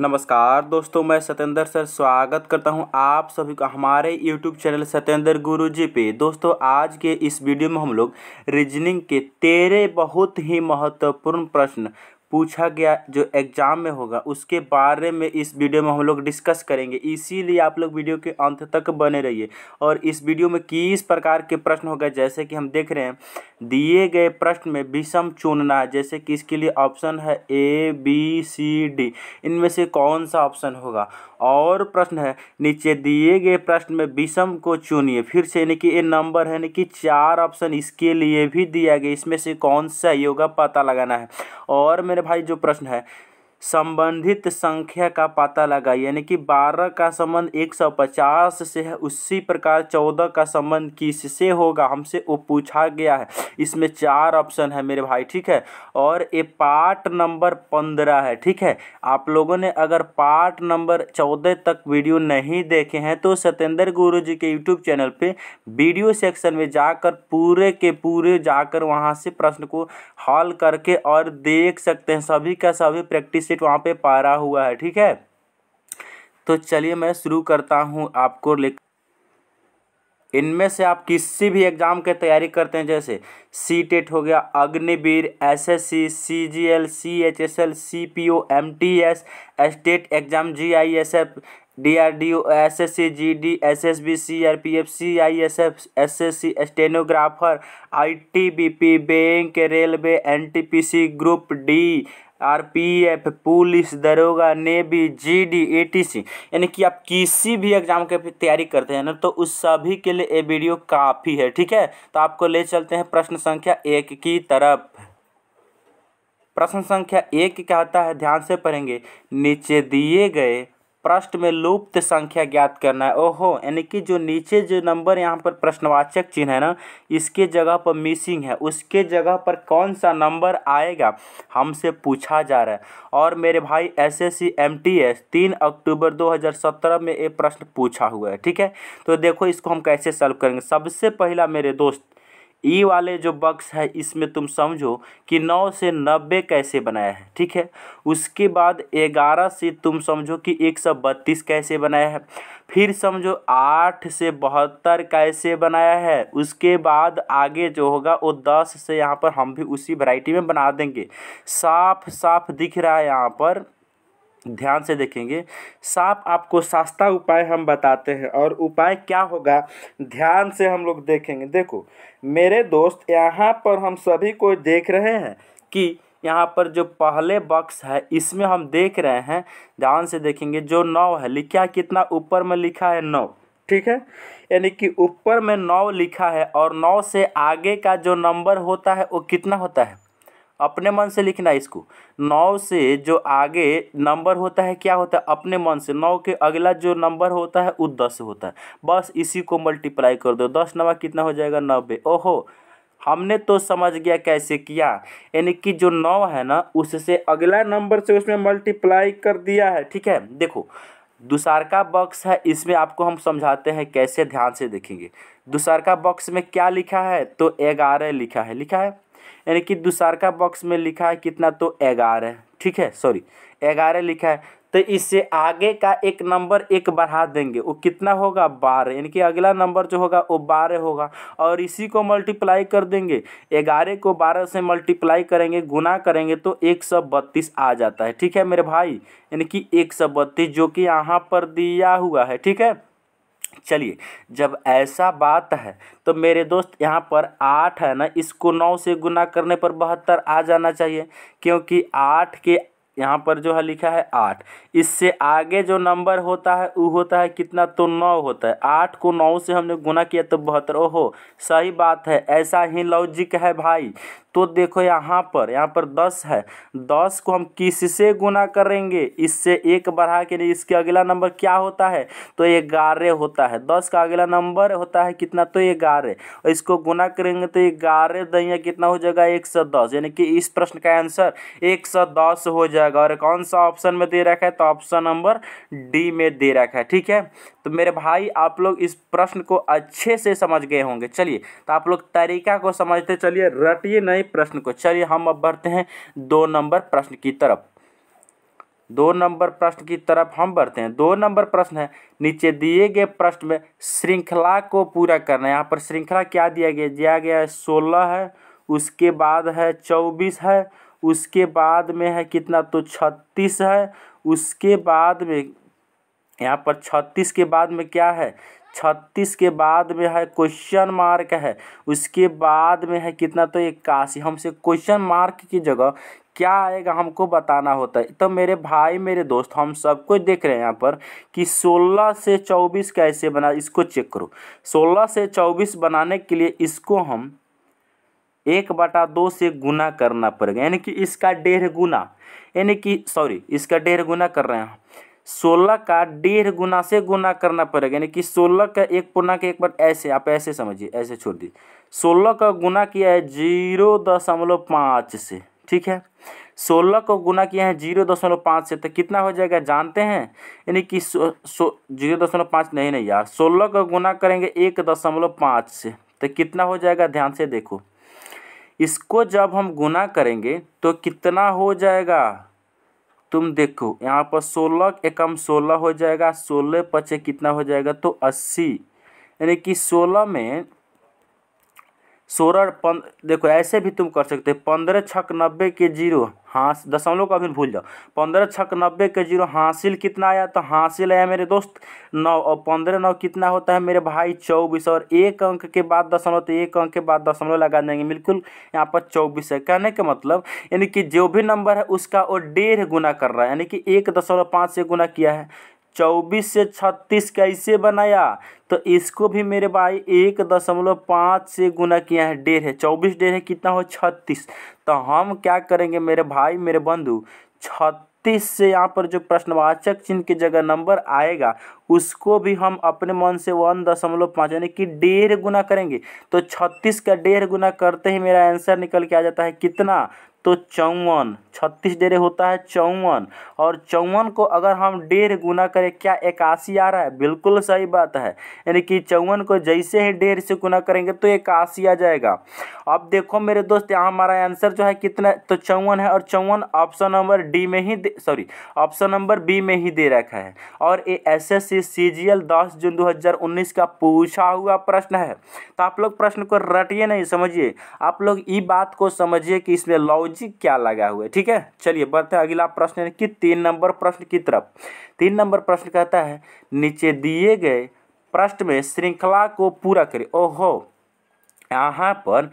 नमस्कार दोस्तों मैं सत्येंद्र सर स्वागत करता हूं आप सभी का हमारे यूट्यूब चैनल सत्येंद्र गुरु जी पे दोस्तों आज के इस वीडियो में हम लोग रीजनिंग के तेरह बहुत ही महत्वपूर्ण प्रश्न पूछा गया जो एग्ज़ाम में होगा उसके बारे में इस वीडियो में हम लोग डिस्कस करेंगे इसीलिए आप लोग वीडियो के अंत तक बने रहिए और इस वीडियो में किस प्रकार के प्रश्न होगा जैसे कि हम देख रहे हैं दिए गए प्रश्न में विषम चुनना है जैसे कि इसके लिए ऑप्शन है ए बी सी डी इनमें से कौन सा ऑप्शन होगा और प्रश्न है नीचे दिए गए प्रश्न में विषम को चुनिए फिर से यानी कि ये नंबर है यानी कि चार ऑप्शन इसके लिए भी दिया गया इसमें से कौन सा योगा पता लगाना है और मेरे भाई जो प्रश्न है संबंधित संख्या का पता लगाएं यानी कि 12 का संबंध 150 से है उसी प्रकार 14 का संबंध किससे होगा हमसे वो पूछा गया है इसमें चार ऑप्शन है मेरे भाई ठीक है और ये पार्ट नंबर 15 है ठीक है आप लोगों ने अगर पार्ट नंबर 14 तक वीडियो नहीं देखे हैं तो सत्येंद्र गुरु जी के यूट्यूब चैनल पर वीडियो सेक्शन में जाकर पूरे के पूरे जाकर वहाँ से प्रश्न को हल करके और देख सकते हैं सभी का सभी प्रैक्टिस सीट वहाँ पे पारा हुआ है ठीक है तो चलिए मैं शुरू करता हूँ आपको ले इनमें से आप किसी भी एग्ज़ाम की तैयारी करते हैं जैसे सी टेट e हो गया Agniveer S S C C G L C H S L C P O M T S state exam G I S F D R D O S S C G D S S B C R P F C I S F S S C stenographer I T B P bank railway N T P C group D RPF police दरोगा navy GD ATC यानी कि आप किसी भी exam के तैयारी करते हैं ना तो उस सभी के लिए ये वीडियो काफ़ी है ठीक है तो आपको ले चलते हैं प्रश्न संख्या एक की तरफ प्रश्न संख्या एक कहता है ध्यान से पढ़ेंगे नीचे दिए गए प्रश्न में लुप्त संख्या ज्ञात करना है ओहो यानी कि जो नीचे जो नंबर यहाँ पर प्रश्नवाचक चिन्ह है ना इसके जगह पर मिसिंग है उसके जगह पर कौन सा नंबर आएगा हमसे पूछा जा रहा है और मेरे भाई S S C M T S तीन अक्टूबर दो हज़ार सत्रह में ये प्रश्न पूछा हुआ है ठीक है तो देखो इसको हम कैसे सॉल्व करेंगे सबसे पहला मेरे दोस्त ई वाले जो बक्स है इसमें तुम समझो कि नौ से नब्बे कैसे बनाया है ठीक है उसके बाद ग्यारह से तुम समझो कि एक सौ बत्तीस कैसे बनाया है फिर समझो आठ से बहत्तर कैसे बनाया है उसके बाद आगे जो होगा वो दस से यहाँ पर हम भी उसी वैरायटी में बना देंगे साफ साफ दिख रहा है यहाँ पर ध्यान से देखेंगे साफ आपको सस्ता उपाय हम बताते हैं और उपाय क्या होगा ध्यान से हम लोग देखेंगे देखो मेरे दोस्त यहाँ पर हम सभी को देख रहे हैं कि यहाँ पर जो पहले बक्स है इसमें हम देख रहे हैं ध्यान से देखेंगे जो नौ है लिखा कितना ऊपर में लिखा है नौ ठीक है यानी कि ऊपर में नौ लिखा है और नौ से आगे का जो नंबर होता है वो कितना होता है अपने मन से लिखना है इसको नौ से जो आगे नंबर होता है क्या होता है अपने मन से नौ के अगला जो नंबर होता है वो दस होता है बस इसी को मल्टीप्लाई कर दो दस नवा कितना हो जाएगा नब्बे ओहो हमने तो समझ गया कैसे किया यानी कि जो नौ है ना उससे अगला नंबर से उसमें मल्टीप्लाई कर दिया है ठीक है देखो दुसारका बॉक्स है इसमें आपको हम समझाते हैं कैसे ध्यान से देखेंगे दुसारका बॉक्स में क्या लिखा है तो ग्यारह लिखा है लिखा है यानी कि दुसारका बॉक्स में लिखा है कितना तो ग्यारह ठीक है सॉरी ग्यारह लिखा है तो इससे आगे का एक नंबर एक बढ़ा देंगे वो कितना होगा बारह यानी कि अगला नंबर जो होगा वो बारह होगा और इसी को मल्टीप्लाई कर देंगे ग्यारह को बारह से मल्टीप्लाई करेंगे गुना करेंगे तो एक सौ बत्तीस आ जाता है ठीक है मेरे भाई यानी कि एक सौ बत्तीस जो कि यहाँ पर दिया हुआ है ठीक है चलिए जब ऐसा बात है तो मेरे दोस्त यहाँ पर आठ है ना इसको नौ से गुना करने पर बहत्तर आ जाना चाहिए क्योंकि आठ के यहाँ पर जो है लिखा है आठ इससे आगे जो नंबर होता है वो होता है कितना तो नौ होता है आठ को नौ से हमने गुना किया तो बहत्तर ओहो सही बात है ऐसा ही लॉजिक है भाई तो देखो यहाँ पर यहाँ पर दस है दस को हम किससे गुना करेंगे इससे एक बढ़ा के इसके अगला नंबर क्या होता है तो ग्यारह होता है दस का अगला नंबर होता है कितना तो ग्यारह और इसको गुना करेंगे तो ग्यारह दहिया कितना हो जाएगा एक सौ दस यानी कि इस प्रश्न का आंसर एक सौ दस हो जाएगा और कौन सा ऑप्शन में दे रखा है तो ऑप्शन नंबर डी में दे रखा है ठीक है तो मेरे भाई आप लोग इस प्रश्न को अच्छे से समझ गए होंगे चलिए तो आप लोग तरीका को समझते चलिए रटिए नहीं प्रश्न को चलिए हम अब बढ़ते हैं दो नंबर प्रश्न की तरफ दो नंबर प्रश्न की तरफ हम बढ़ते हैं दो नंबर प्रश्न है नीचे दिए गए प्रश्न में श्रृंखला को पूरा करना है यहाँ पर श्रृंखला क्या दिया गया दिया गया है सोलह है उसके बाद है चौबीस है उसके बाद में है कितना तो छत्तीस है उसके बाद में यहाँ पर छत्तीस के बाद में क्या है छत्तीस के बाद में है क्वेश्चन मार्क है उसके बाद में है कितना तो इक्यासी हमसे क्वेश्चन मार्क की जगह क्या आएगा हमको बताना होता है तो मेरे भाई मेरे दोस्त हम सब कुछ देख रहे हैं यहाँ पर कि 16 से 24 कैसे बना इसको चेक करो 16 से 24 बनाने के लिए इसको हम एक बटा दो से गुना करना पड़ेगा यानी कि इसका डेढ़ गुना यानी कि सॉरी इसका डेढ़ गुना कर रहे हैं सोलह का डेढ़ गुना से गुना करना पड़ेगा यानी कि सोलह का एक पूर्णांक एक बार ऐसे आप ऐसे समझिए ऐसे छोड़ दीजिए सोलह का गुना किया है जीरो दशमलव पाँच से ठीक है सोलह को गुना किया है जीरो दशमलव पाँच से तो कितना हो जाएगा जानते हैं यानी कि सो सो जीरो दशमलव पाँच नहीं नहीं यार सोलह का गुना करेंगे एक दशमलव पाँच से तो कितना हो जाएगा ध्यान से देखो इसको जब हम गुना करेंगे तो कितना हो जाएगा तुम देखो यहाँ पर सोलह एकम सोलह हो जाएगा सोलह पचे कितना हो जाएगा तो अस्सी यानी कि सोलह में सोलह पन देखो ऐसे भी तुम कर सकते हो पंद्रह छक नब्बे के जीरो हाँ दशमलव का भी भूल जाओ पंद्रह छक नब्बे के जीरो हासिल कितना आया तो हासिल आया मेरे दोस्त नौ और पंद्रह नौ कितना होता है मेरे भाई चौबीस और एक अंक के बाद दशमलव तो एक अंक के बाद दशमलव लगा देंगे बिल्कुल यहाँ पर चौबीस है कहने का मतलब यानी कि जो भी नंबर है उसका वो डेढ़ गुना कर रहा है यानी कि एक दशमलव पाँच से गुना किया है चौबीस से छत्तीस कैसे बनाया तो इसको भी मेरे भाई एक दशमलव पाँच से गुना किया है डेढ़ है चौबीस डेढ़ है कितना हो छत्तीस तो हम क्या करेंगे मेरे भाई मेरे बंधु छत्तीस से यहाँ पर जो प्रश्नवाचक चिन्ह की जगह नंबर आएगा उसको भी हम अपने मन से वन दशमलव पाँच यानी कि डेढ़ गुना करेंगे तो छत्तीस का डेढ़ गुना करते ही मेरा आंसर निकल के आ जाता है कितना तो चौवन छत्तीस डेरे होता है चौवन और चौवन को अगर हम डेढ़ गुना करें क्या इक्यासी आ रहा है बिल्कुल सही बात है यानी कि चौवन को जैसे ही डेढ़ से गुना करेंगे तो इक्यासी आ जाएगा अब देखो मेरे दोस्त यहाँ हमारा आंसर जो है कितना तो चौवन है और चौवन ऑप्शन नंबर डी में ही सॉरी ऑप्शन नंबर बी में ही दे रखा है और ये S S C C G L दस जून दो हज़ार उन्नीस का पूछा हुआ प्रश्न है तो आप लोग प्रश्न को रटिए नहीं समझिए आप लोग ई बात को समझिए कि इसमें लॉज टेक्नोलॉजी क्या लगा हुआ है ठीक है चलिए बढ़ते हैं अगला प्रश्न है कि तीन नंबर प्रश्न की तरफ तीन नंबर प्रश्न कहता है नीचे दिए गए प्रश्न में श्रृंखला को पूरा करें ओहो यहाँ पर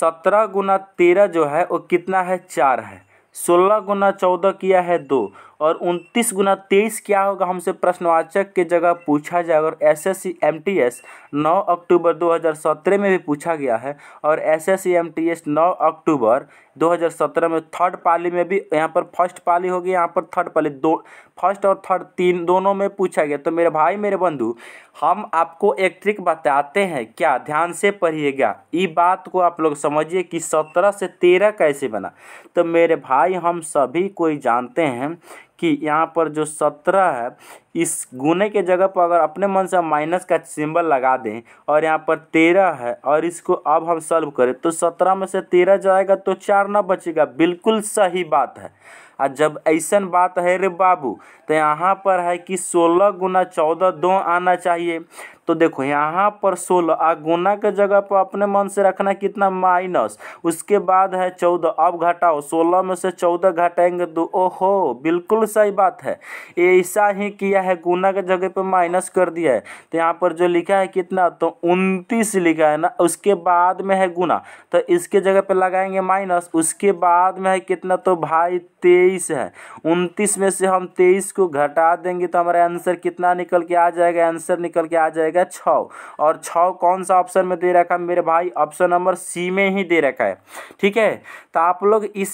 सत्रह गुना तेरह जो है वो कितना है चार है सोलह गुना चौदह किया है दो और उनतीस गुना तेईस क्या होगा हमसे प्रश्नवाचक के जगह पूछा जाएगा और S S C M T S नौ अक्टूबर दो हज़ार सत्रह में भी पूछा गया है और S S C M T S नौ अक्टूबर दो हज़ार सत्रह में थर्ड पाली में भी यहाँ पर फर्स्ट पाली होगी यहाँ पर थर्ड पाली दो फर्स्ट और थर्ड तीन दोनों में पूछा गया तो मेरे भाई मेरे बंधु हम आपको एक ट्रिक बताते हैं क्या ध्यान से पढ़िएगा ये बात को आप लोग समझिए कि सत्रह से तेरह कैसे बना तो मेरे भाई हम सभी कोई जानते हैं कि यहाँ पर जो सत्रह है इस गुने के जगह पर अगर अपने मन से माइनस का सिंबल लगा दें और यहाँ पर तेरह है और इसको अब हम सॉल्व करें तो सत्रह में से तेरह जाएगा तो चार ना बचेगा बिल्कुल सही बात है और जब ऐसा बात है रे बाबू तो यहाँ पर है कि सोलह गुना चौदह दो आना चाहिए तो देखो यहाँ पर सोलह आ गुना के जगह पर अपने मन से रखना कितना माइनस उसके बाद है चौदह अब घटाओ सोलह में से चौदह घटाएंगे तो ओहो बिल्कुल सही बात है ऐसा ही किया है गुना के जगह पर माइनस कर दिया है तो यहाँ पर जो लिखा है कितना तो उनतीस लिखा है ना उसके बाद में है गुना तो इसके जगह पर लगाएंगे माइनस उसके बाद में है कितना तो भाई तेईस है उनतीस में से हम तेईस को घटा देंगे तो हमारा आंसर कितना निकल के आ जाएगा आंसर निकल के आ जाएगा गया छ और छ कौन सा ऑप्शन में दे रखा है मेरे भाई ऑप्शन नंबर सी में ही दे रखा है ठीक है तो आप लोग इस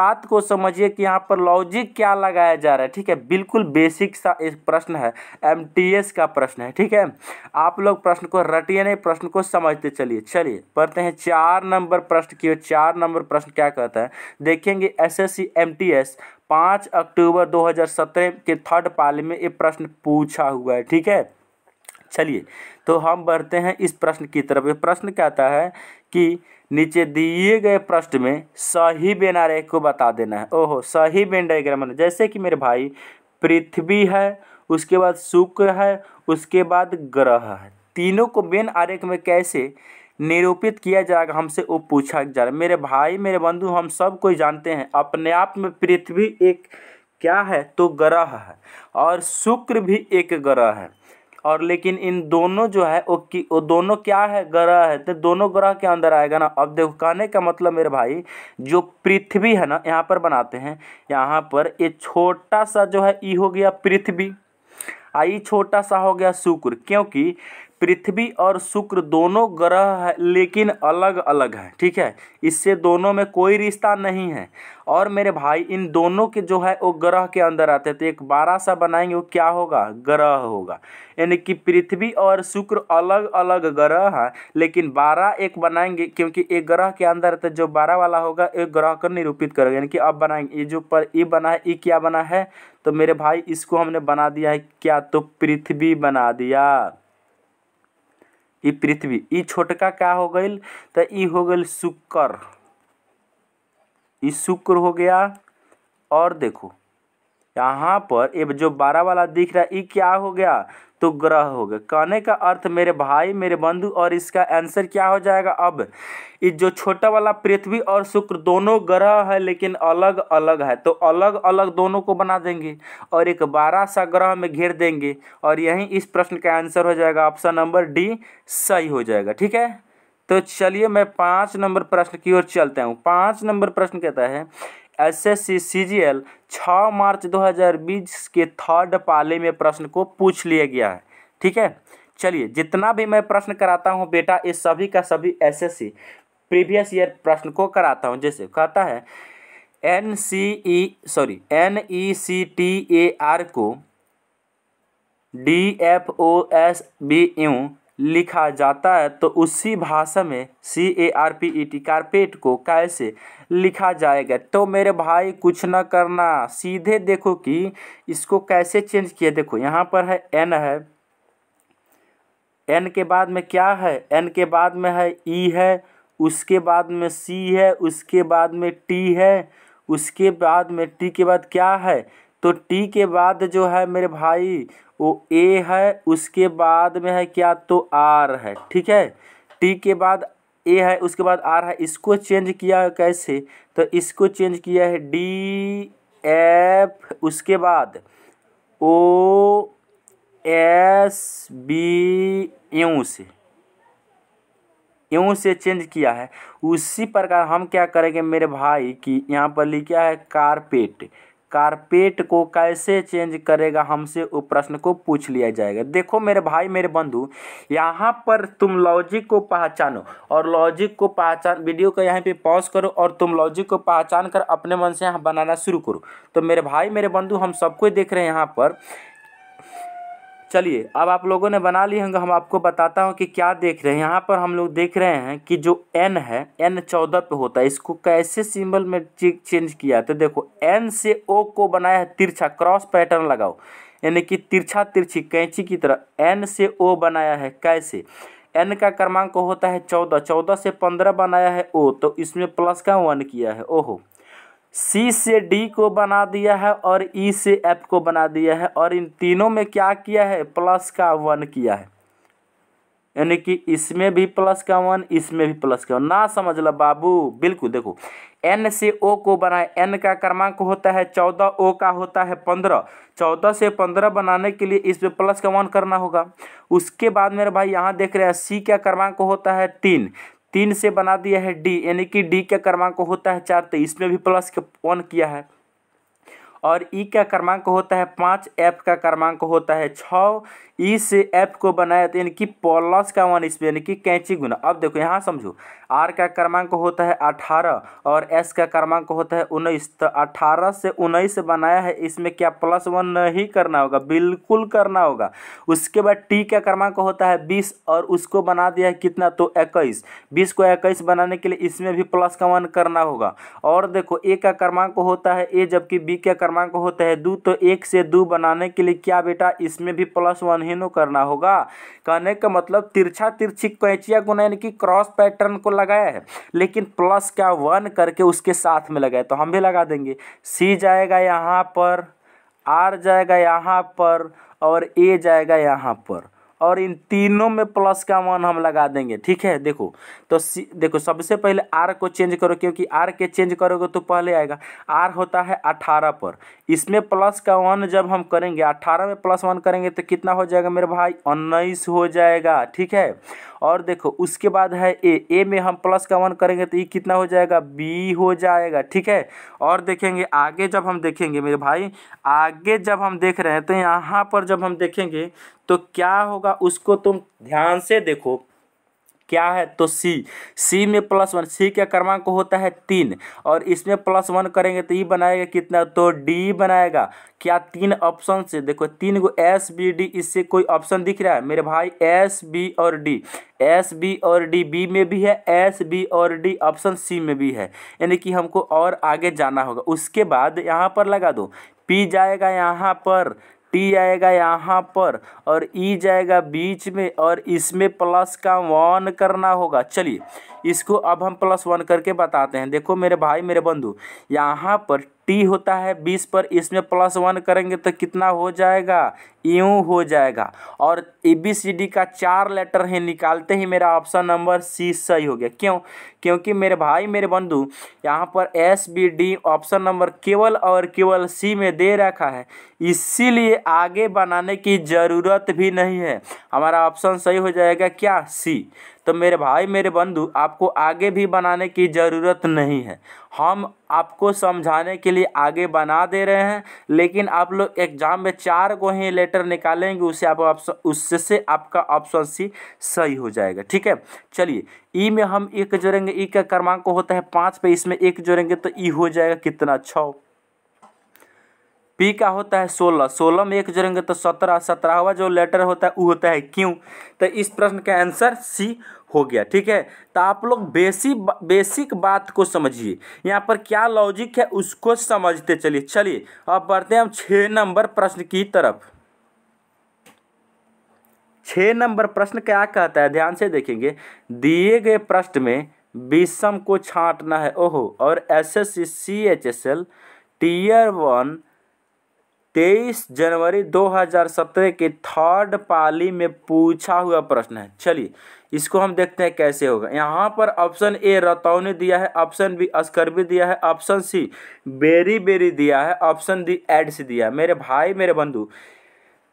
बात को समझिए कि यहाँ पर लॉजिक क्या लगाया जा रहा है ठीक है बिल्कुल बेसिक सा एक प्रश्न है एम का प्रश्न है ठीक है आप लोग प्रश्न को रटिए नहीं प्रश्न को समझते चलिए चलिए पढ़ते हैं चार नंबर प्रश्न की चार नंबर प्रश्न क्या कहता है देखेंगे S S C M T S पाँच अक्टूबर 2017 के थर्ड पाली में ये प्रश्न पूछा हुआ है ठीक है चलिए तो हम बढ़ते हैं इस प्रश्न की तरफ प्रश्न कहता है कि नीचे दिए गए प्रश्न में सही बेनारे को बता देना है ओहो सही बेन डायग्राम जैसे कि मेरे भाई पृथ्वी है उसके बाद शुक्र है उसके बाद ग्रह है तीनों को बेन आरेख में कैसे निरूपित किया जाएगा हमसे वो पूछा जा रहा है मेरे भाई मेरे बंधु हम सब कोई जानते हैं अपने आप में पृथ्वी एक क्या है तो ग्रह है और शुक्र भी एक ग्रह है और लेकिन इन दोनों जो है वो कि वो दोनों क्या है ग्रह है तो दोनों ग्रह के अंदर आएगा ना अब देखो कहने का मतलब मेरे भाई जो पृथ्वी है ना यहाँ पर बनाते हैं यहाँ पर ये छोटा सा जो है ई हो गया पृथ्वी आई छोटा सा हो गया शुक्र क्योंकि पृथ्वी और शुक्र दोनों ग्रह है लेकिन अलग अलग है ठीक है इससे दोनों में कोई रिश्ता नहीं है और मेरे भाई इन दोनों के जो है वो ग्रह के अंदर आते हैं तो एक बारह सा बनाएंगे वो क्या होगा ग्रह होगा यानी कि पृथ्वी और शुक्र अलग अलग ग्रह हैं लेकिन बारह एक बनाएंगे क्योंकि एक ग्रह के अंदर आते तो जो बारह वाला होगा एक ग्रह को निरूपित करेगा यानी कि अब बनाएंगे ये जो पर ई बना है ई क्या बना है तो मेरे भाई इसको हमने बना दिया है क्या तो पृथ्वी बना दिया ई पृथ्वी इ छोटका का हो गई तो इ हो गई शुक्र ई शुक्र हो गया और देखो यहाँ पर ये जो बारह वाला दिख रहा है ये क्या हो गया तो ग्रह हो गया कहने का अर्थ मेरे भाई मेरे बंधु और इसका आंसर क्या हो जाएगा अब इस जो छोटा वाला पृथ्वी और शुक्र दोनों ग्रह है लेकिन अलग अलग है तो अलग अलग दोनों को बना देंगे और एक बारह सा ग्रह में घेर देंगे और यहीं इस प्रश्न का आंसर हो जाएगा ऑप्शन नंबर डी सही हो जाएगा ठीक है तो चलिए मैं पाँच नंबर प्रश्न की ओर चलता हूँ पाँच नंबर प्रश्न कहता है एसएससी सीजीएल 6 मार्च 2020 के थर्ड पाले में प्रश्न को पूछ लिया गया है ठीक है चलिए जितना भी मैं प्रश्न कराता हूँ बेटा इस सभी का सभी एसएससी प्रीवियस ईयर प्रश्न को कराता हूँ जैसे कहता है N C E sorry N E C T A R को D F O S B U लिखा जाता है तो उसी भाषा में C A R P E T carpet को कैसे लिखा जाएगा तो मेरे भाई कुछ ना करना सीधे देखो कि इसको कैसे चेंज किया देखो यहाँ पर है एन है एन के बाद में क्या है एन के बाद में है ई e है उसके बाद में सी है उसके बाद में टी है उसके बाद में टी के बाद क्या है तो टी के बाद जो है मेरे भाई वो ए है उसके बाद में है क्या तो आर है ठीक है टी के बाद ए है उसके बाद आर है इसको चेंज किया कैसे तो इसको चेंज किया है डी एफ उसके बाद ओ एस बी यू से यू से चेंज किया है उसी प्रकार हम क्या करेंगे मेरे भाई कि यहाँ पर लिखा है कारपेट कारपेट को कैसे चेंज करेगा हमसे वो प्रश्न को पूछ लिया जाएगा देखो मेरे भाई मेरे बंधु यहाँ पर तुम लॉजिक को पहचानो और लॉजिक को पहचान वीडियो को यहाँ पे पॉज करो और तुम लॉजिक को पहचान कर अपने मन से यहाँ बनाना शुरू करो तो मेरे भाई मेरे बंधु हम सबको देख रहे हैं यहाँ पर चलिए अब आप लोगों ने बना लिए होंगे हम आपको बताता हूँ कि क्या देख रहे हैं यहाँ पर हम लोग देख रहे हैं कि जो एन है एन चौदह पे होता है इसको कैसे सिंबल में चेंज किया तो देखो एन से ओ को बनाया है तिरछा क्रॉस पैटर्न लगाओ यानी कि तिरछा तिरछी कैंची की तरह एन से ओ बनाया है कैसे एन का क्रमांक होता है चौदह चौदह से पंद्रह बनाया है ओ तो इसमें प्लस का वन किया है ओहो सी से डी को बना दिया है और ई e से एफ को बना दिया है और इन तीनों में क्या किया है प्लस का वन किया है यानी कि इसमें भी प्लस का वन इसमें भी प्लस का वन ना समझ लो बाबू बिल्कुल देखो एन से ओ को बनाए एन का क्रमांक होता है चौदह ओ का होता है पंद्रह चौदह से पंद्रह बनाने के लिए इसमें प्लस का वन करना होगा उसके बाद मेरे भाई यहाँ देख रहे हैं सी का क्रमांक होता है तीन तीन से बना दिया है डी यानी कि डी का क्रमांक होता है चार तो इसमें भी प्लस वन किया है और ई e का क्रमांक होता है पाँच एफ का क्रमांक होता है छः इस से एफ को बनाया तो यानी कि पॉलस का वन इस यानी कि कैंची गुना अब देखो यहाँ समझो आर का क्रमांक होता है अठारह और एस का क्रमांक होता है उन्नीस तो अठारह से उन्नीस बनाया है इसमें क्या प्लस वन नहीं करना होगा बिल्कुल करना होगा उसके बाद टी का क्रमांक होता है बीस और उसको बना दिया है कितना तो इक्कीस बीस को इक्कीस बनाने के लिए इसमें भी प्लस का वन करना होगा और देखो ए का क्रमांक होता है ए जबकि बी का क्रमांक होता है दो तो एक से दो बनाने के लिए क्या बेटा इसमें भी प्लस वन हिनु करना होगा कहने का मतलब तिरछा तिरछी कैचिया को यानी कि क्रॉस पैटर्न को लगाया है लेकिन प्लस क्या वन करके उसके साथ में लगाए तो हम भी लगा देंगे सी जाएगा यहाँ पर आर जाएगा यहाँ पर और ए जाएगा यहाँ पर और इन तीनों में प्लस का मान हम लगा देंगे ठीक है देखो तो सी देखो सबसे पहले आर को चेंज करो क्योंकि आर के चेंज करोगे तो पहले आएगा आर होता है अठारह पर इसमें प्लस का वन जब हम करेंगे अठारह में प्लस वन करेंगे तो कितना हो जाएगा मेरे भाई उन्नीस हो जाएगा ठीक है और देखो उसके बाद है ए ए में हम प्लस का वन करेंगे तो ये कितना हो जाएगा बी हो जाएगा ठीक है और देखेंगे आगे जब हम देखेंगे मेरे भाई आगे जब हम देख रहे हैं तो यहाँ पर जब हम देखेंगे तो क्या होगा उसको तुम ध्यान से देखो क्या है तो सी सी में प्लस वन सी का क्रमांक होता है तीन और इसमें प्लस वन करेंगे तो ये बनाएगा कितना तो डी बनाएगा क्या तीन ऑप्शन से देखो तीन गो एस बी डी इससे कोई ऑप्शन दिख रहा है मेरे भाई एस बी और डी एस बी और डी बी में भी है एस बी और डी ऑप्शन सी में भी है यानी कि हमको और आगे जाना होगा उसके बाद यहाँ पर लगा दो पी जाएगा यहाँ पर टी आएगा यहाँ पर और ई जाएगा बीच में और इसमें प्लस का वन करना होगा चलिए इसको अब हम प्लस वन करके बताते हैं देखो मेरे भाई मेरे बंधु यहाँ पर टी होता है बीस पर इसमें प्लस वन करेंगे तो कितना हो जाएगा यूँ हो जाएगा और ए बी सी डी का चार लेटर है निकालते ही मेरा ऑप्शन नंबर सी सही हो गया क्यों क्योंकि मेरे भाई मेरे बंधु यहाँ पर S B D option number केवल और केवल सी में दे रखा है इसीलिए आगे बनाने की ज़रूरत भी नहीं है हमारा ऑप्शन सही हो जाएगा क्या सी तो मेरे भाई मेरे बंधु आपको आगे भी बनाने की ज़रूरत नहीं है हम आपको समझाने के लिए आगे बना दे रहे हैं लेकिन आप लोग एग्जाम में चार को ही लेटर निकालेंगे उसे आप ऑप्शन उससे आपका ऑप्शन सी सही हो जाएगा ठीक है चलिए ई e में हम एक जोड़ेंगे ई e का क्रमांक होता है पाँच पे इसमें एक जोड़ेंगे तो ई e हो जाएगा कितना छः पी का होता है सोलह सोलह में एक जोड़ेंगे तो सत्रह सत्रहवा जो लेटर होता है वो होता है क्यों तो इस प्रश्न का आंसर सी हो गया ठीक है तो आप लोग बेसिक बेसिक बात को समझिए यहाँ पर क्या लॉजिक है उसको समझते चलिए चलिए अब बढ़ते हैं हम छः नंबर प्रश्न की तरफ छः नंबर प्रश्न क्या कहता है ध्यान से देखेंगे दिए गए प्रश्न में विषम को छांटना है ओहो और S S C C H S L tier one तेईस जनवरी 2017 के थर्ड पाली में पूछा हुआ प्रश्न है चलिए इसको हम देखते हैं कैसे होगा यहाँ पर ऑप्शन ए रतौनी दिया है ऑप्शन बी अस्करबी दिया है ऑप्शन सी बेरी बेरी दिया है ऑप्शन डी एड्स दिया है मेरे भाई मेरे बंधु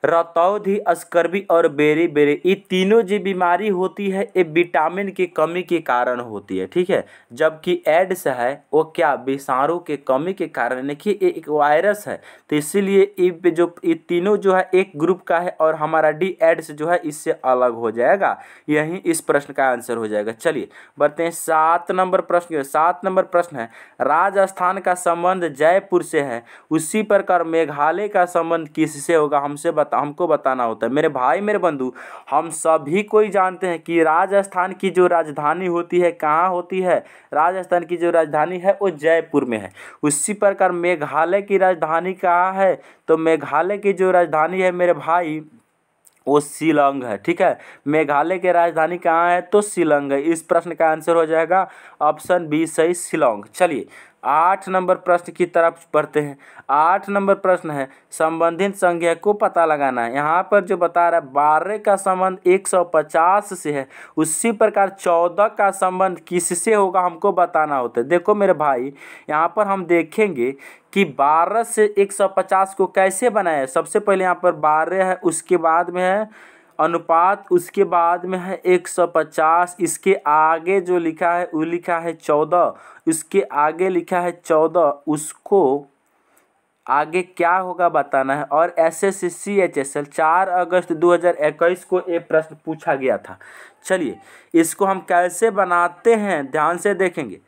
रतौंधी अस्कर्बी और बेरी बेरी ये तीनों जो बीमारी होती है ये विटामिन की कमी के कारण होती है ठीक है जबकि एड्स है वो क्या विषाणु के कमी के कारण देखिए ये एक वायरस है तो इसीलिए ये जो ये तीनों जो है एक ग्रुप का है और हमारा डी एड्स जो है इससे अलग हो जाएगा यही इस प्रश्न का आंसर हो जाएगा चलिए बढ़ते हैं सात नंबर प्रश्न सात नंबर प्रश्न है राजस्थान का संबंध जयपुर से है उसी प्रकार मेघालय का संबंध किससे होगा हमसे बता बता हमको बताना होता है मेरे भाई मेरे बंधु हम सभी कोई जानते हैं कि राजस्थान की जो राजधानी होती है कहाँ होती है राजस्थान की जो राजधानी है वो जयपुर में है उसी प्रकार मेघालय की राजधानी कहाँ है तो मेघालय की जो राजधानी है मेरे भाई वो शिलोंग है ठीक है मेघालय की राजधानी कहाँ है तो शिलोंग है इस प्रश्न का आंसर हो जाएगा ऑप्शन बी सही शिलोंग चलिए आठ नंबर प्रश्न की तरफ बढ़ते हैं आठ नंबर प्रश्न है संबंधित संज्ञा को पता लगाना है यहाँ पर जो बता रहा है बारह का संबंध एक सौ पचास से है उसी प्रकार चौदह का संबंध किससे होगा हमको बताना होता है देखो मेरे भाई यहाँ पर हम देखेंगे कि बारह से 150 को कैसे बनाया सबसे पहले यहाँ पर बारह है उसके बाद में है अनुपात उसके बाद में है 150 इसके आगे जो लिखा है वो लिखा है 14 इसके आगे लिखा है 14 उसको आगे क्या होगा बताना है और S S C H S L चार अगस्त 2021 को ये प्रश्न पूछा गया था चलिए इसको हम कैसे बनाते हैं ध्यान से देखेंगे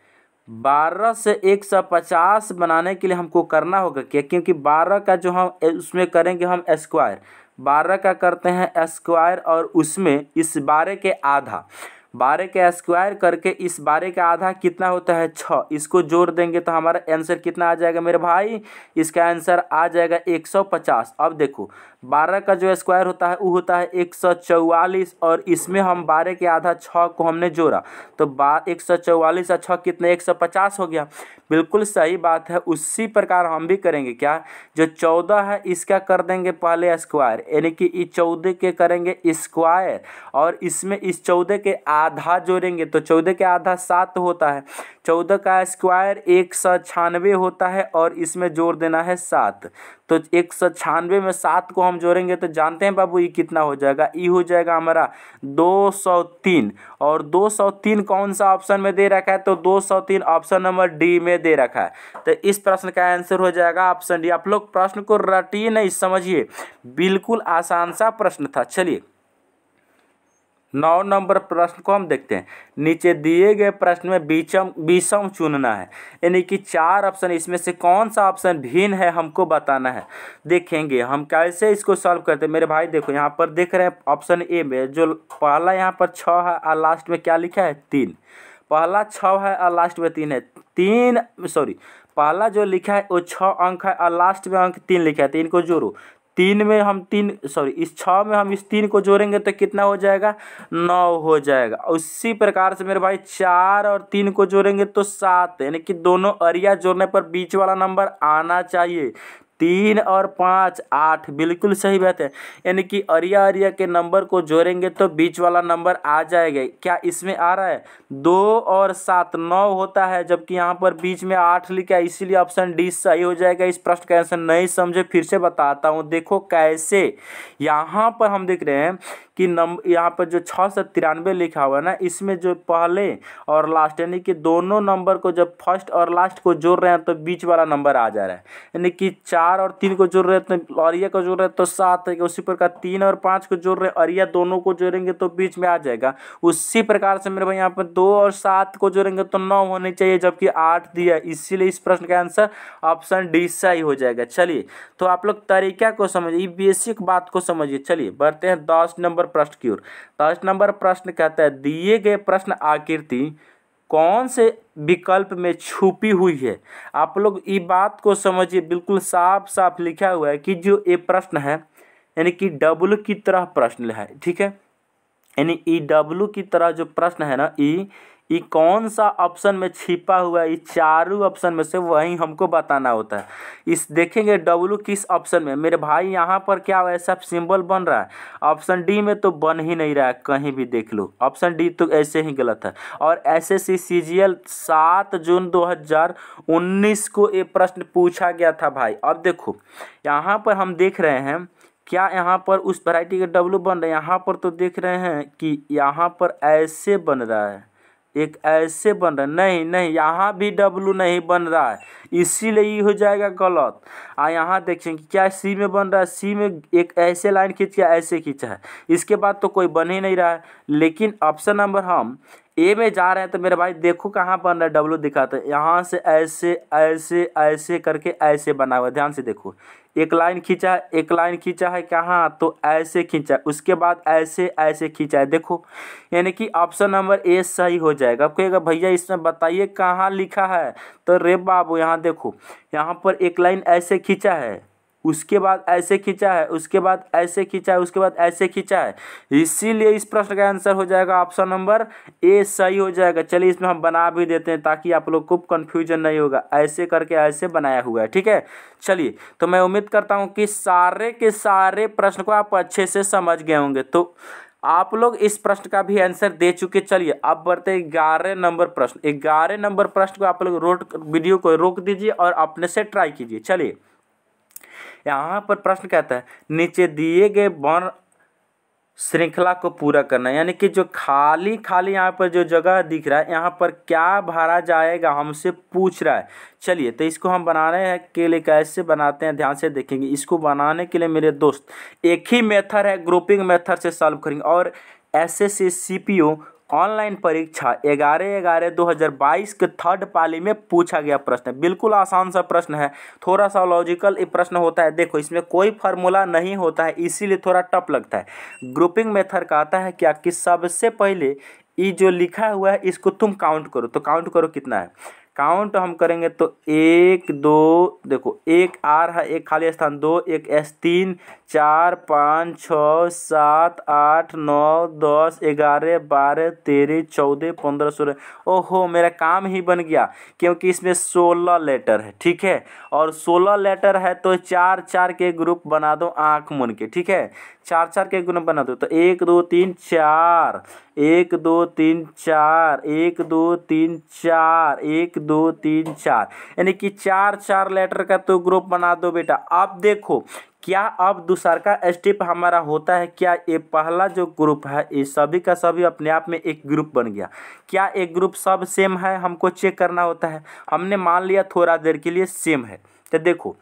बारह से एक सौ पचास बनाने के लिए हमको करना होगा क्या क्योंकि बारह का जो हम उसमें करेंगे हम स्क्वायर बारह का करते हैं स्क्वायर और उसमें इस बारह के आधा बारह के स्क्वायर करके इस बारह का आधा कितना होता है छः इसको जोड़ देंगे तो हमारा आंसर कितना आ जाएगा मेरे भाई इसका आंसर आ जाएगा एक सौ पचास अब देखो बारह का जो स्क्वायर होता है वो होता है एक सौ चौवालीस और इसमें हम बारह के आधा छः को हमने जोड़ा तो बा एक सौ चौवालीस और छः कितने एक सौ पचास हो गया बिल्कुल सही बात है उसी प्रकार हम भी करेंगे क्या जो चौदह है इसका कर देंगे पहले स्क्वायर यानी कि इस चौदह के करेंगे स्क्वायर और इसमें इस चौदह के आधा जोड़ेंगे तो चौदह के आधा सात होता है चौदह का स्क्वायर एक सौ छानवे होता है और इसमें जोड़ देना है सात तो एक सौ छियानवे में सात को हम जोड़ेंगे तो जानते हैं बाबू ये कितना हो जाएगा ये हो जाएगा हमारा दो सौ तीन और दो सौ तीन कौन सा ऑप्शन में दे रखा है तो दो सौ तीन ऑप्शन नंबर डी में दे रखा है तो इस प्रश्न का आंसर हो जाएगा ऑप्शन डी आप लोग प्रश्न को रटिए नहीं समझिए बिल्कुल आसान सा प्रश्न था चलिए नौ नंबर प्रश्न को हम देखते हैं नीचे दिए गए प्रश्न में बीचम बीसम चुनना है यानी कि चार ऑप्शन इसमें से कौन सा ऑप्शन भिन्न है हमको बताना है देखेंगे हम कैसे इसको सॉल्व करते हैं मेरे भाई देखो यहाँ पर देख रहे हैं ऑप्शन ए में जो पहला यहाँ पर छः है और लास्ट में क्या लिखा है तीन पहला छः है और लास्ट में तीन है तीन सॉरी पहला जो लिखा है वो छः अंक है और लास्ट में अंक तीन लिखा है तीन तो इनको जोड़ो तीन में हम तीन सॉरी इस छः में हम इस तीन को जोड़ेंगे तो कितना हो जाएगा नौ हो जाएगा उसी प्रकार से मेरे भाई चार और तीन को जोड़ेंगे तो सात यानी कि दोनों अरिया जोड़ने पर बीच वाला नंबर आना चाहिए तीन और पाँच आठ बिल्कुल सही बात है यानी कि अरिया अरिया के नंबर को जोड़ेंगे तो बीच वाला नंबर आ जाएगा क्या इसमें आ रहा है दो और सात नौ होता है जबकि यहाँ पर बीच में आठ लिखा है इसीलिए ऑप्शन डी सही हो जाएगा इस प्रश्न का आंसर नहीं समझे फिर से बताता हूँ देखो कैसे यहाँ पर हम देख रहे हैं कि नंबर यहाँ पर जो छः सौ तिरानवे लिखा हुआ है ना इसमें जो पहले और लास्ट यानी कि दोनों नंबर को जब फर्स्ट और लास्ट को जोड़ रहे हैं तो बीच वाला नंबर आ जा रहा है यानी कि चार चार और तीन को जोड़ रहे तो अरिया को जोड़ रहे तो सात है उसी प्रकार तीन और पाँच को जोड़ रहे अरिया दोनों को जोड़ेंगे तो बीच में आ जाएगा उसी प्रकार से मेरे भाई यहाँ पर दो और सात को जोड़ेंगे तो नौ होने चाहिए जबकि आठ दिया इसीलिए इस प्रश्न का आंसर ऑप्शन डी सही हो जाएगा चलिए तो आप लोग तरीका को समझिए बेसिक बात को समझिए चलिए बढ़ते हैं दस नंबर प्रश्न की ओर दस नंबर प्रश्न कहता है दिए गए प्रश्न आकृति कौन से विकल्प में छुपी हुई है आप लोग ये बात को समझिए बिल्कुल साफ साफ लिखा हुआ है कि जो ये प्रश्न है यानी कि डब्लू की तरह प्रश्न है ठीक है यानी ई e डब्लू की तरह जो प्रश्न है ना ई e ये कौन सा ऑप्शन में छिपा हुआ है ये चारों ऑप्शन में से वही हमको बताना होता है इस देखेंगे डब्लू किस ऑप्शन में मेरे भाई यहाँ पर क्या ऐसा सिंबल बन रहा है ऑप्शन डी में तो बन ही नहीं रहा है कहीं भी देख लो ऑप्शन डी तो ऐसे ही गलत है और S S C C G L सात जून दो हज़ार उन्नीस को ये प्रश्न पूछा गया था भाई अब देखो यहाँ पर हम देख रहे हैं क्या यहाँ पर उस वैरायटी का डब्लू बन रहा है यहाँ पर तो देख रहे हैं कि यहाँ पर ऐसे बन रहा है एक ऐसे बन रहा है नहीं नहीं यहाँ भी डब्लू नहीं बन रहा है इसीलिए ये हो जाएगा गलत आ यहाँ देखें कि क्या सी में बन रहा है सी में एक ऐसे लाइन खींच के ऐसे खींचा है इसके बाद तो कोई बन ही नहीं रहा है लेकिन ऑप्शन नंबर हम ए में जा रहे हैं तो मेरे भाई देखो कहाँ बन रहा है डब्लू दिखाते है यहाँ से ऐसे ऐसे ऐसे करके ऐसे बना हुआ ध्यान से देखो एक लाइन खींचा है एक लाइन खींचा है कहाँ तो ऐसे खींचा उसके बाद ऐसे ऐसे खींचा है देखो यानी कि ऑप्शन नंबर ए सही हो जाएगा आप कहेगा भैया इसमें बताइए कहाँ लिखा है तो रे बाबू यहाँ देखो यहाँ पर एक लाइन ऐसे खींचा है उसके बाद ऐसे खींचा है उसके बाद ऐसे खींचा है उसके बाद ऐसे खींचा है इसीलिए इस प्रश्न का आंसर हो जाएगा ऑप्शन नंबर ए सही हो जाएगा चलिए इसमें हम बना भी देते हैं ताकि आप लोग को कन्फ्यूजन नहीं होगा ऐसे करके ऐसे बनाया हुआ है ठीक है चलिए तो मैं उम्मीद करता हूँ कि सारे के सारे प्रश्न को आप अच्छे से समझ गए होंगे तो आप लोग इस प्रश्न का भी आंसर दे चुके चलिए अब बढ़ते हैं ग्यारह नंबर प्रश्न ग्यारह नंबर प्रश्न को आप लोग रोट वीडियो को रोक दीजिए और अपने से ट्राई कीजिए चलिए यहाँ पर प्रश्न कहता है नीचे दिए गए वर्ण श्रृंखला को पूरा करना यानी कि जो खाली खाली यहाँ पर जो जगह दिख रहा है यहाँ पर क्या भरा जाएगा हमसे पूछ रहा है चलिए तो इसको हम बनाने के लिए कैसे बनाते हैं ध्यान से देखेंगे इसको बनाने के लिए मेरे दोस्त एक ही मेथड है ग्रुपिंग मेथड से सॉल्व करेंगे और S S C P O online परीक्षा ग्यारह ग्यारह दो हज़ार बाईस के थर्ड पाली में पूछा गया प्रश्न बिल्कुल आसान सा प्रश्न है थोड़ा सा लॉजिकल प्रश्न होता है देखो इसमें कोई फार्मूला नहीं होता है इसीलिए थोड़ा टफ लगता है ग्रुपिंग मेथड कहता है क्या कि सबसे पहले ये जो लिखा हुआ है इसको तुम काउंट करो तो काउंट करो कितना है काउंट हम करेंगे तो एक दो देखो एक आर है एक खाली स्थान दो एक एस तीन चार पाँच छः सात आठ नौ दस ग्यारह बारह तेरह चौदह पंद्रह सोलह ओहो मेरा काम ही बन गया क्योंकि इसमें सोलह लेटर है ठीक है और सोलह लेटर है तो चार चार के ग्रुप बना दो आँख मुन के ठीक है चार चार के ग्रुप बना दो तो एक दो तीन चार एक दो तीन चार एक दो तीन चार एक दो तीन चार यानी कि चार चार लेटर का तो ग्रुप बना दो बेटा अब देखो क्या अब दूसर का स्टेप हमारा होता है क्या ये पहला जो ग्रुप है ये सभी का सभी अपने आप में एक ग्रुप बन गया क्या एक ग्रुप सब सेम है हमको चेक करना होता है हमने मान लिया थोड़ा देर के लिए सेम है तो देखो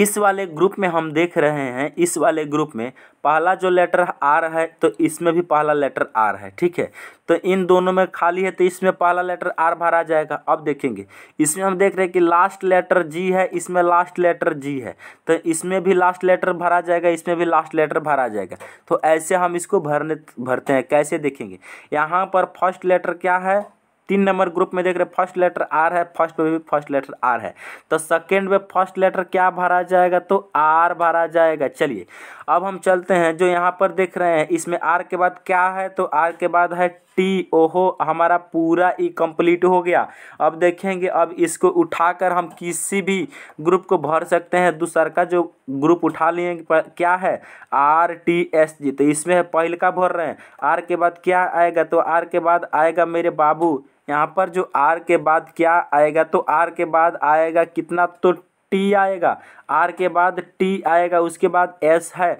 इस वाले ग्रुप में हम देख रहे हैं इस वाले ग्रुप में पहला जो लेटर आ रहा है तो इसमें भी पहला लेटर आ रहा है ठीक है तो इन दोनों में खाली है तो इसमें पहला लेटर आर भरा जाएगा अब देखेंगे इसमें हम देख रहे हैं कि लास्ट लेटर जी है इसमें लास्ट लेटर जी है तो इसमें भी लास्ट लेटर भरा जाएगा इसमें भी लास्ट लेटर भरा जाएगा तो ऐसे हम इसको भरने भरते हैं कैसे देखेंगे यहाँ पर फर्स्ट लेटर क्या है तीन नंबर ग्रुप में देख रहे फर्स्ट लेटर आर है फर्स्ट में भी फर्स्ट लेटर आर है तो सेकेंड में फर्स्ट लेटर क्या भरा जाएगा तो आर भरा जाएगा चलिए अब हम चलते हैं जो यहाँ पर देख रहे हैं इसमें आर के बाद क्या है तो आर के बाद है टी ओहो हमारा पूरा ई कंप्लीट हो गया अब देखेंगे अब इसको उठाकर हम किसी भी ग्रुप को भर सकते हैं दूसर का जो ग्रुप उठा लिए क्या है आर टी एस जी तो इसमें है पहल का भर रहे हैं आर के बाद क्या आएगा तो आर के बाद आएगा मेरे बाबू यहाँ पर जो आर के बाद क्या आएगा तो आर के बाद आएगा कितना तो टी आएगा आर के बाद टी आएगा उसके बाद एस है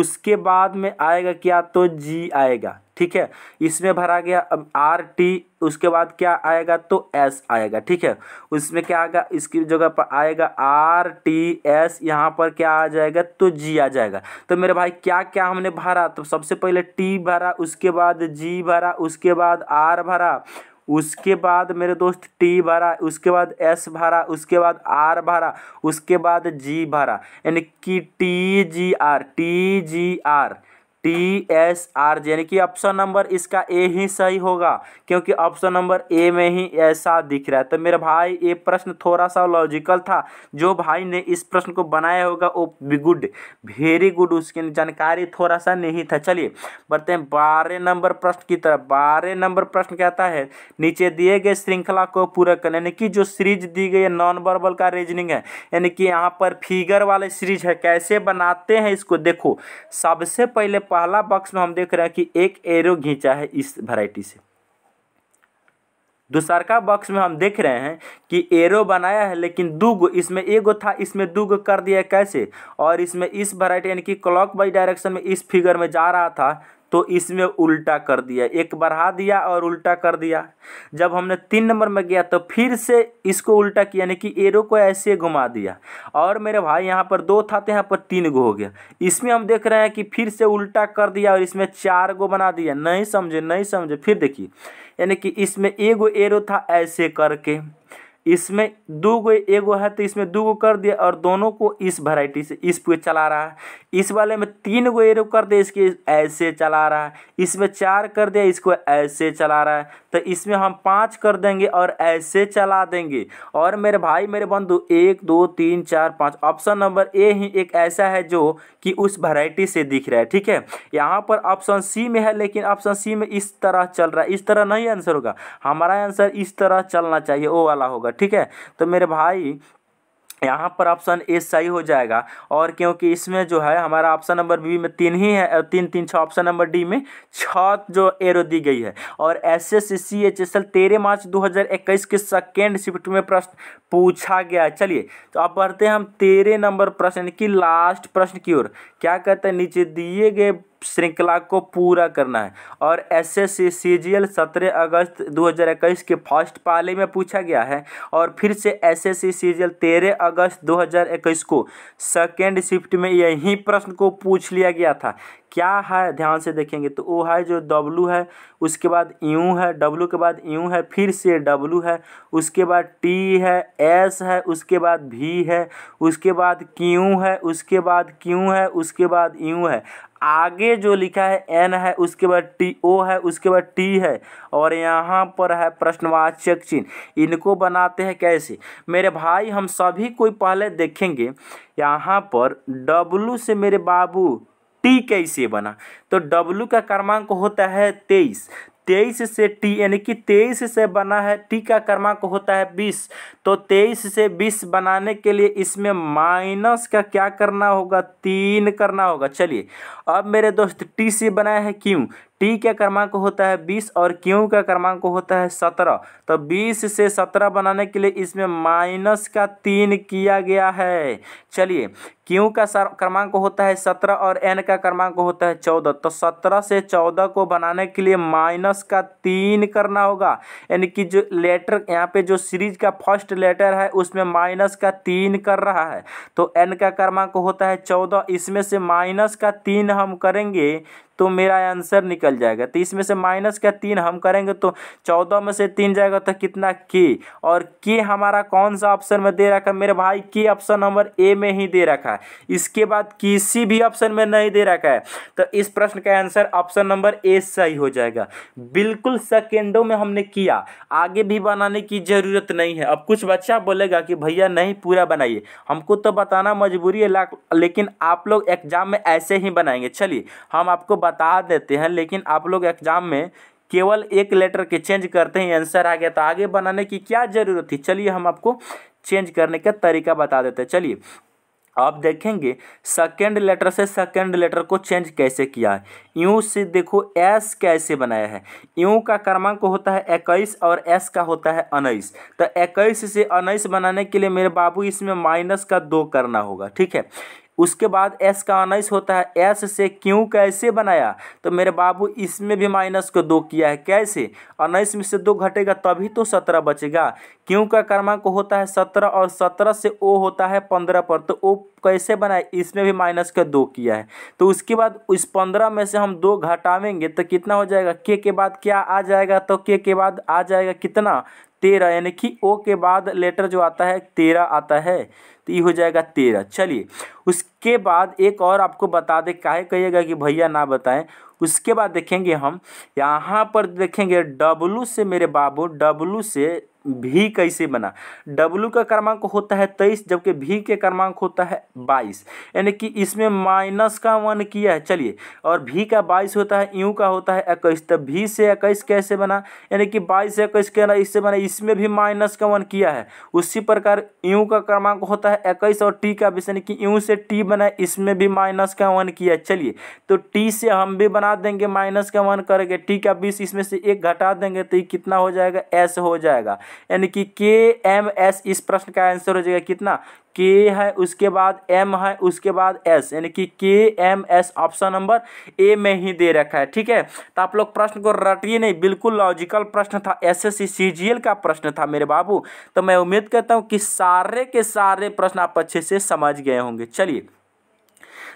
उसके बाद में आएगा क्या तो जी आएगा ठीक है इसमें भरा गया अब आर टी उसके बाद क्या आएगा तो एस आएगा ठीक है उसमें क्या आएगा इसकी जगह पर आएगा आर टी एस यहाँ पर क्या आ जाएगा तो जी आ जाएगा तो मेरे भाई क्या क्या हमने भरा तो सबसे पहले टी भरा उसके बाद जी भरा उसके बाद आर भरा उसके बाद मेरे दोस्त टी भरा उसके बाद एस भरा उसके बाद आर भरा उसके बाद जी भरा यानी कि T G R T G R T S R यानी कि ऑप्शन नंबर इसका ए ही सही होगा क्योंकि ऑप्शन नंबर ए में ही ऐसा दिख रहा है तो मेरे भाई ये प्रश्न थोड़ा सा लॉजिकल था जो भाई ने इस प्रश्न को बनाया होगा वो गुड वेरी गुड उसकी जानकारी थोड़ा सा नहीं था चलिए बढ़ते हैं बारह नंबर प्रश्न की तरफ बारह नंबर प्रश्न कहता है नीचे दिए गए श्रृंखला को पूरा करने यानी कि जो सीरीज दी गई है नॉन वर्बल का रीजनिंग है यानी कि यहाँ पर फिगर वाले सीरीज है कैसे बनाते हैं इसको देखो सबसे पहले पहला बॉक्स में हम देख रहे हैं कि एक एरो घींचा है इस वैरायटी से दूसरका बॉक्स में हम देख रहे हैं कि एरो बनाया है लेकिन दो गो इसमें एक गो था इसमें दो गो कर दिया कैसे और इसमें इस वैरायटी यानी कि क्लॉक वाइज डायरेक्शन में इस फिगर में जा रहा था तो इसमें उल्टा कर दिया एक बढ़ा दिया और उल्टा कर दिया जब हमने तीन नंबर में गया तो फिर से इसको उल्टा किया यानी कि एरो को ऐसे घुमा दिया और मेरे भाई यहाँ पर दो था तो यहाँ पर तीन गो हो गया इसमें हम देख रहे हैं कि फिर से उल्टा कर दिया और इसमें चार गो बना दिया नहीं समझे नहीं समझे फिर देखिए यानी कि इसमें एगो एरो था ऐसे करके इसमें दो गो एगो है तो इसमें दो गो कर दिया और दोनों को इस वैरायटी से इस पे चला रहा है इस वाले में तीन गो एरो कर दिया इसके ऐसे चला रहा है इसमें चार कर दिया इसको ऐसे चला रहा है तो इसमें हम पाँच कर देंगे और ऐसे चला देंगे और मेरे भाई मेरे बंधु एक दो तीन चार पाँच ऑप्शन नंबर ए ही एक ऐसा है जो कि उस वैरायटी से दिख रहा है ठीक है यहाँ पर ऑप्शन सी में है लेकिन ऑप्शन सी में इस तरह चल रहा है इस तरह नहीं आंसर होगा हमारा आंसर इस तरह चलना चाहिए वो वाला होगा ठीक है तो मेरे भाई यहाँ पर ऑप्शन ए सही हो जाएगा और क्योंकि इसमें जो है हमारा ऑप्शन नंबर बी में तीन ही है तीन तीन छः ऑप्शन नंबर डी में छः जो एरो दी गई है और S S C H S L तेरह मार्च 2021 के सेकेंड शिफ्ट में प्रश्न पूछा गया है चलिए तो अब बढ़ते हैं हम तेरह नंबर प्रश्न की लास्ट प्रश्न की ओर क्या कहते हैं नीचे दिए गए श्रृंखला को पूरा करना है और S S C G L सत्रह अगस्त 2021 के फर्स्ट पाले में पूछा गया है और फिर से S S C G L तेरह अगस्त 2021 को सेकेंड शिफ्ट में यही प्रश्न को पूछ लिया गया था क्या है ध्यान से देखेंगे तो वो है जो डब्लू है उसके बाद यू है डब्लू के बाद यू है फिर से डब्लू है उसके बाद टी है एस है उसके बाद भी है उसके बाद क्यू है उसके बाद क्यू है उसके बाद यू है आगे जो लिखा है एन है उसके बाद टी ओ है उसके बाद टी है और यहाँ पर है प्रश्नवाचक चिन्ह इनको बनाते हैं कैसे मेरे भाई हम सभी कोई पहले देखेंगे यहाँ पर डब्लू से मेरे बाबू टी कैसे बना तो डब्लू का क्रमांक होता है तेईस तेईस से टी यानी कि तेईस से बना है टी का क्रमांक होता है बीस तो तेईस से बीस बनाने के लिए इसमें माइनस का क्या करना होगा तीन करना होगा चलिए अब मेरे दोस्त टी से बनाया है क्यों टी का क्रमांक होता है बीस और क्यू का क्रमांक होता है सत्रह तो बीस से सत्रह बनाने के लिए इसमें माइनस का तीन किया गया है चलिए क्यू का क्रमांक होता है सत्रह और एन का क्रमांक होता है चौदह तो सत्रह से चौदह को बनाने के लिए माइनस का तीन करना होगा यानी कि जो लेटर यहाँ पे जो सीरीज का फर्स्ट लेटर है उसमें माइनस का तीन कर रहा है तो एन का क्रमांक होता है चौदह इसमें से माइनस का तीन हम करेंगे तो मेरा आंसर निकल जाएगा तो इसमें से माइनस का तीन हम करेंगे तो चौदह में से तीन जाएगा तो कितना के और के हमारा कौन सा ऑप्शन में दे रखा है मेरे भाई के ऑप्शन नंबर ए में ही दे रखा है इसके बाद किसी भी ऑप्शन में नहीं दे रखा है तो इस प्रश्न का आंसर ऑप्शन नंबर ए सही हो जाएगा बिल्कुल सेकेंडों में हमने किया आगे भी बनाने की ज़रूरत नहीं है अब कुछ बच्चा बोलेगा कि भैया नहीं पूरा बनाइए हमको तो बताना मजबूरी है लेकिन आप लोग एग्जाम में ऐसे ही बनाएंगे चलिए हम आपको बता देते हैं लेकिन आप लोग एग्जाम में केवल एक लेटर के चेंज करते हैं आंसर आ गया तो आगे बनाने की क्या ज़रूरत थी चलिए हम आपको चेंज करने का तरीका बता देते हैं चलिए आप देखेंगे सेकेंड लेटर से सेकेंड लेटर को चेंज कैसे किया है यूँ से देखो एस कैसे बनाया है यूँ का क्रमांक होता है इक्कीस और एस का होता है उन्नीस तो इक्कीस से उन्नीस बनाने के लिए मेरे बाबू इसमें माइनस का दो करना होगा ठीक है उसके बाद एस का अनाइस होता है एस से क्यों कैसे बनाया तो मेरे बाबू इसमें भी माइनस को दो किया है कैसे अनाइस में से दो घटेगा तभी तो सत्रह बचेगा क्यों का कर्मांक होता है सत्रह और सत्रह से ओ होता है पंद्रह पर तो ओ कैसे बनाए इसमें भी माइनस का दो किया है तो उसके बाद इस पंद्रह में से हम दो घटावेंगे तो कितना हो जाएगा के के बाद क्या आ जाएगा तो के के बाद आ जाएगा कितना तेरह यानी कि ओ के बाद लेटर जो आता है तेरह आता है तो ये हो जाएगा तेरह चलिए उसके बाद एक और आपको बता दें काहे कहिएगा कि भैया ना बताएं उसके बाद देखेंगे हम यहाँ पर देखेंगे डब्लू से मेरे बाबू डब्लू से भी कैसे बना डब्लू का क्रमांक होता है तेईस जबकि भी के क्रमांक होता है बाईस यानी कि इसमें माइनस का वन किया है चलिए और भी का बाईस होता है यू का होता है इक्कीस तो भी से इक्कीस कैसे बना यानी कि बाईस से इक्कीस कहना इससे बना इसमें भी माइनस का वन किया है उसी प्रकार यू का क्रमांक होता है इक्कीस और टी का बीस यानी कि यू से टी बना इसमें भी माइनस का वन किया चलिए तो टी से हम भी बना देंगे माइनस का वन करेंगे टी का बीस इसमें से एक घटा देंगे तो ये कितना हो जाएगा एस हो जाएगा यानी कि के एम एस इस प्रश्न का आंसर हो जाएगा कितना के है उसके बाद एम है उसके बाद एस यानी कि K M S option number A में ही दे रखा है ठीक है तो आप लोग प्रश्न को रटिए नहीं बिल्कुल लॉजिकल प्रश्न था एस एस एल का प्रश्न था मेरे बाबू तो मैं उम्मीद करता हूँ कि सारे के सारे प्रश्न आप अच्छे से समझ गए होंगे चलिए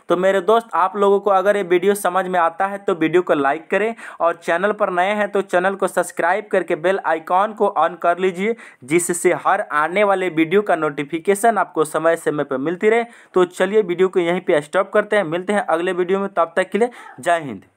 तो मेरे दोस्त आप लोगों को अगर ये वीडियो समझ में आता है तो वीडियो को लाइक करें और चैनल पर नए हैं तो चैनल को सब्सक्राइब करके बेल आइकॉन को ऑन कर लीजिए जिससे हर आने वाले वीडियो का नोटिफिकेशन आपको समय समय पर मिलती रहे तो चलिए वीडियो को यहीं पर स्टॉप करते हैं मिलते हैं अगले वीडियो में तब तक के लिए जय हिंद